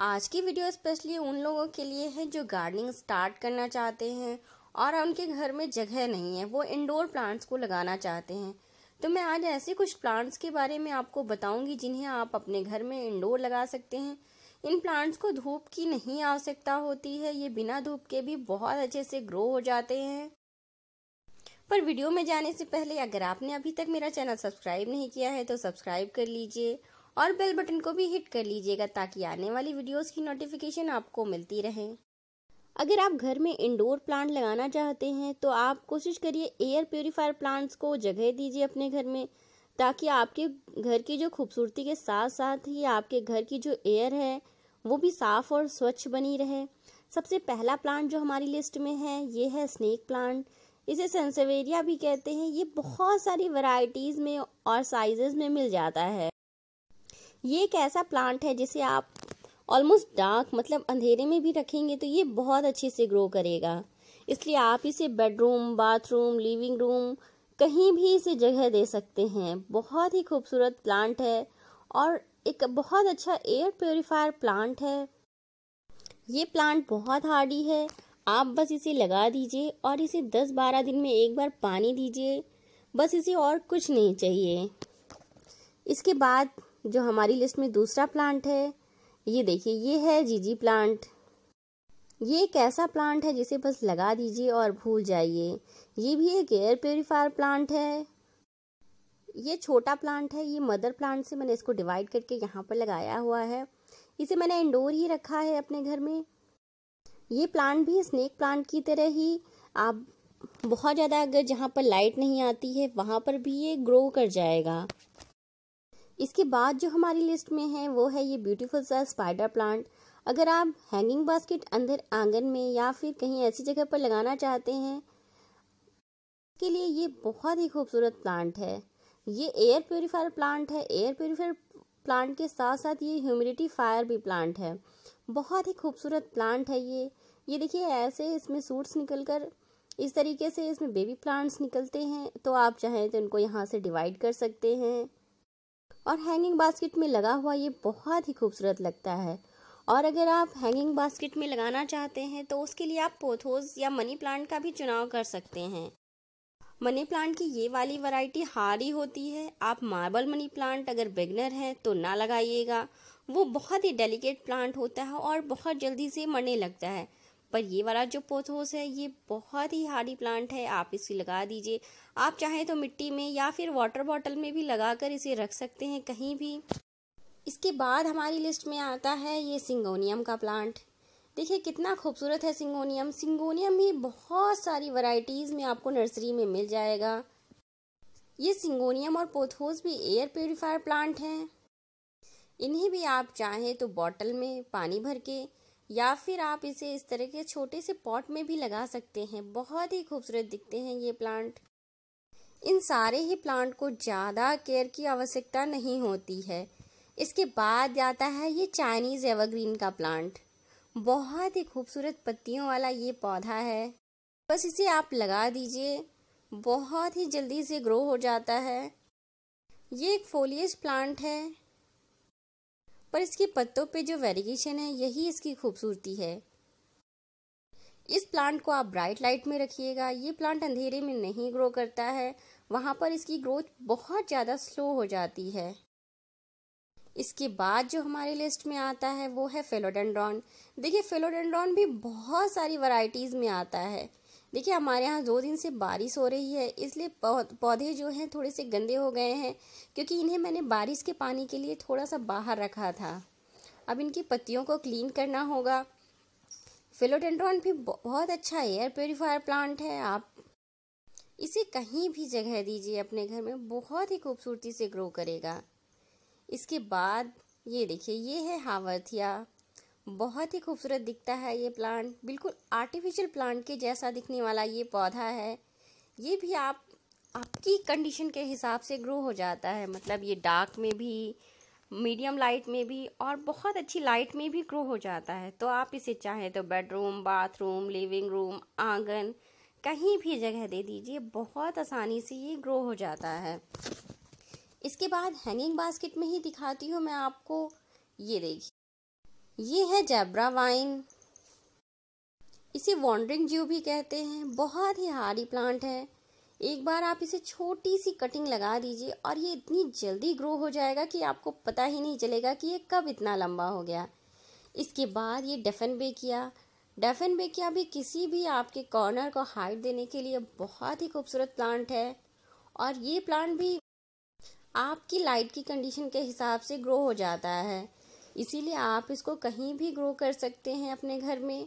आज की video specially उन लोगों के लिए है जो गार्डनिंग स्टार्ट करना चाहते हैं और उनके घर में जगह नहीं है वो इंडोर प्लांट्स को लगाना चाहते हैं तो मैं आज ऐसे कुछ प्लांट्स के बारे में आपको बताऊंगी जिन्हें आप अपने घर में इंडोर लगा सकते हैं इन प्लांट्स को धूप की नहीं आवश्यकता होती है ये बिना धूप के भी बहुत अच्छे से ग्रो हो जाते हैं पर वीडियो में जाने से पहले अगर आपने अभी तक मेरा चैनल सब्सक्राइब नहीं किया है तो सब्सक्राइब कर लीजिए और बेल बटन को भी हिट कर लीजिएगा ताकि आने वाली वीडियोस की नोटिफिकेशन आपको मिलती रहे अगर आप घर में इंडोर प्लांट लगाना चाहते हैं तो आप कोशिश करिए एयर प्योरीफायर प्लांट्स को जगह दीजिए अपने घर में ताकि आपके घर की जो खूबसूरती के साथ साथ ही आपके घर की जो एयर है वो भी साफ़ और स्वच्छ बनी रहे सबसे पहला प्लांट जो हमारी लिस्ट में है ये है स्नेक प्लांट इसे सेंसेवेरिया भी कहते हैं ये बहुत सारी वैरायटीज़ में और साइजेस में मिल जाता है ये एक ऐसा प्लांट है जिसे आप ऑलमोस्ट डार्क मतलब अंधेरे में भी रखेंगे तो ये बहुत अच्छे से ग्रो करेगा इसलिए आप इसे बेडरूम बाथरूम लिविंग रूम कहीं भी इसे जगह दे सकते हैं बहुत ही खूबसूरत प्लांट है और एक बहुत अच्छा एयर प्योरीफायर प्लांट है ये प्लांट बहुत हार्डी है आप बस इसे लगा दीजिए और इसे 10-12 दिन में एक बार पानी दीजिए बस इसे और कुछ नहीं चाहिए इसके बाद जो हमारी लिस्ट में दूसरा प्लांट है ये देखिए ये है जीजी प्लांट ये एक ऐसा प्लांट है जिसे बस लगा दीजिए और भूल जाइए ये भी एक एयर प्योरीफायर प्लांट है ये छोटा प्लांट है ये मदर प्लांट से मैंने इसको डिवाइड करके यहाँ पर लगाया हुआ है इसे मैंने इंडोर ही रखा है अपने घर में ये प्लांट भी स्नेक प्लांट की तरह ही आप बहुत ज़्यादा अगर जहाँ पर लाइट नहीं आती है वहाँ पर भी ये ग्रो कर जाएगा इसके बाद जो हमारी लिस्ट में है वो है ये ब्यूटीफुल सा स्पाइडर प्लांट अगर आप हैंगिंग बास्केट अंदर आंगन में या फिर कहीं ऐसी जगह पर लगाना चाहते हैं के लिए ये बहुत ही खूबसूरत प्लांट है ये एयर प्योरीफायर प्लांट है एयर प्योरीफायर प्लांट के साथ साथ ये ह्यूमिडिटी फायर भी प्लांट है बहुत ही खूबसूरत प्लांट है ये ये देखिए ऐसे इसमें सूट्स निकल कर इस तरीके से इसमें बेबी प्लांट्स निकलते हैं तो आप चाहें तो इनको यहाँ से डिवाइड कर सकते हैं और हैंगिंग बास्केट में लगा हुआ ये बहुत ही खूबसूरत लगता है और अगर आप हैंगिंग बास्केट में लगाना चाहते हैं तो उसके लिए आप पोथोस या मनी प्लांट का भी चुनाव कर सकते हैं मनी प्लांट की ये वाली वैरायटी हारी होती है आप मार्बल मनी प्लांट अगर बिगनर हैं तो ना लगाइएगा वो बहुत ही डेलिकेट प्लांट होता है और बहुत जल्दी से मरने लगता है पर ये वाला जो पोथोस है ये बहुत ही हार्डी प्लांट है आप इसे लगा दीजिए आप चाहें तो मिट्टी में या फिर वाटर बॉटल में भी लगाकर इसे रख सकते हैं कहीं भी इसके बाद हमारी लिस्ट में आता है ये सिंगोनियम का प्लांट देखिए कितना खूबसूरत है सिंगोनियम सिंगोनियम भी बहुत सारी वराइटीज़ में आपको नर्सरी में मिल जाएगा ये सिंगोनियम और पोथोस भी एयर प्योरीफायर प्लांट हैं इन्हें भी आप चाहें तो बॉटल में पानी भर के या फिर आप इसे इस तरह के छोटे से पॉट में भी लगा सकते हैं बहुत ही खूबसूरत दिखते हैं ये प्लांट इन सारे ही प्लांट को ज़्यादा केयर की आवश्यकता नहीं होती है इसके बाद आता है ये चाइनीज़ एवरग्रीन का प्लांट बहुत ही खूबसूरत पत्तियों वाला ये पौधा है बस इसे आप लगा दीजिए बहुत ही जल्दी से ग्रो हो जाता है ये एक फोलियस प्लांट है पर इसके पत्तों पे जो वेरिएशन है यही इसकी खूबसूरती है इस प्लांट को आप ब्राइट लाइट में रखिएगा ये प्लांट अंधेरे में नहीं ग्रो करता है वहाँ पर इसकी ग्रोथ बहुत ज़्यादा स्लो हो जाती है इसके बाद जो हमारे लिस्ट में आता है वो है फेलोडेंड्रॉन देखिए फेलोडेंड्रॉन भी बहुत सारी वराइटीज में आता है देखिए हमारे यहाँ दो दिन से बारिश हो रही है इसलिए पौधे जो हैं थोड़े से गंदे हो गए हैं क्योंकि इन्हें मैंने बारिश के पानी के लिए थोड़ा सा बाहर रखा था अब इनकी पत्तियों को क्लीन करना होगा फिलोडेंड्रॉन भी बहुत अच्छा एयर प्योरीफायर प्लांट है आप इसे कहीं भी जगह दीजिए अपने घर में बहुत ही खूबसूरती से ग्रो करेगा इसके बाद ये देखिए ये है हावर्थिया बहुत ही खूबसूरत दिखता है ये प्लांट बिल्कुल आर्टिफिशियल प्लांट के जैसा दिखने वाला ये पौधा है ये भी आप आपकी कंडीशन के हिसाब से ग्रो हो जाता है मतलब ये डार्क में भी मीडियम लाइट में भी और बहुत अच्छी लाइट में भी ग्रो हो जाता है तो आप इसे चाहें तो बेडरूम बाथरूम लिविंग रूम आंगन कहीं भी जगह दे दीजिए बहुत आसानी से ये ग्रो हो जाता है इसके बाद हैंगिंग बास्केट में ही दिखाती हूँ मैं आपको ये देखिए ये है जैब्रा वाइन इसे वॉन्ड्रिंग जीव भी कहते हैं बहुत ही हारी प्लांट है एक बार आप इसे छोटी सी कटिंग लगा दीजिए और ये इतनी जल्दी ग्रो हो जाएगा कि आपको पता ही नहीं चलेगा कि ये कब इतना लंबा हो गया इसके बाद ये डेफन बेकिया डेफन बेकिया भी किसी भी आपके कॉर्नर को हाइट देने के लिए बहुत ही खूबसूरत प्लांट है और ये प्लांट भी आपकी लाइट की कंडीशन के हिसाब से ग्रो हो जाता है इसीलिए आप इसको कहीं भी ग्रो कर सकते हैं अपने घर में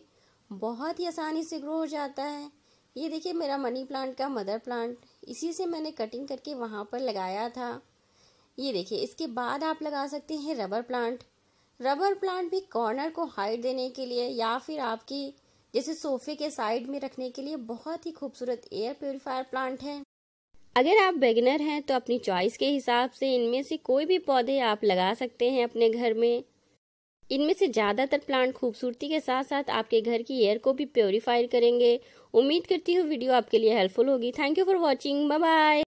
बहुत ही आसानी से ग्रो हो जाता है ये देखिए मेरा मनी प्लांट का मदर प्लांट इसी से मैंने कटिंग करके वहाँ पर लगाया था ये देखिए इसके बाद आप लगा सकते हैं रबर प्लांट रबर प्लांट भी कॉर्नर को हाइट देने के लिए या फिर आपकी जैसे सोफे के साइड में रखने के लिए बहुत ही खूबसूरत एयर प्योरीफायर प्लांट है अगर आप बेगिनर हैं तो अपनी चॉइस के हिसाब से इनमें से कोई भी पौधे आप लगा सकते हैं अपने घर में इनमें से ज़्यादातर प्लांट खूबसूरती के साथ साथ आपके घर की एयर को भी प्योरीफाई करेंगे उम्मीद करती हूँ वीडियो आपके लिए हेल्पफुल होगी thank you for watching bye